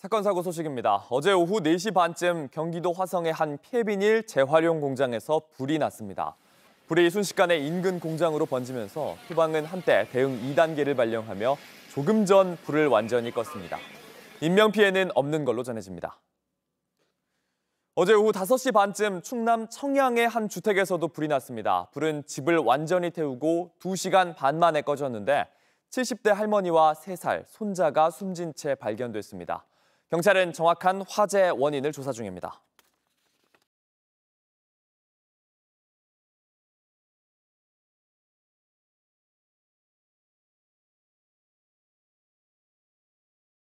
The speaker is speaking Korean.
사건 사고 소식입니다. 어제 오후 4시 반쯤 경기도 화성의 한 폐비닐 재활용 공장에서 불이 났습니다. 불이 순식간에 인근 공장으로 번지면서 소방은 한때 대응 2단계를 발령하며 조금 전 불을 완전히 껐습니다. 인명피해는 없는 걸로 전해집니다. 어제 오후 5시 반쯤 충남 청양의 한 주택에서도 불이 났습니다. 불은 집을 완전히 태우고 2시간 반 만에 꺼졌는데 70대 할머니와 3살 손자가 숨진 채 발견됐습니다. 경찰은 정확한 화재 원인을 조사 중입니다.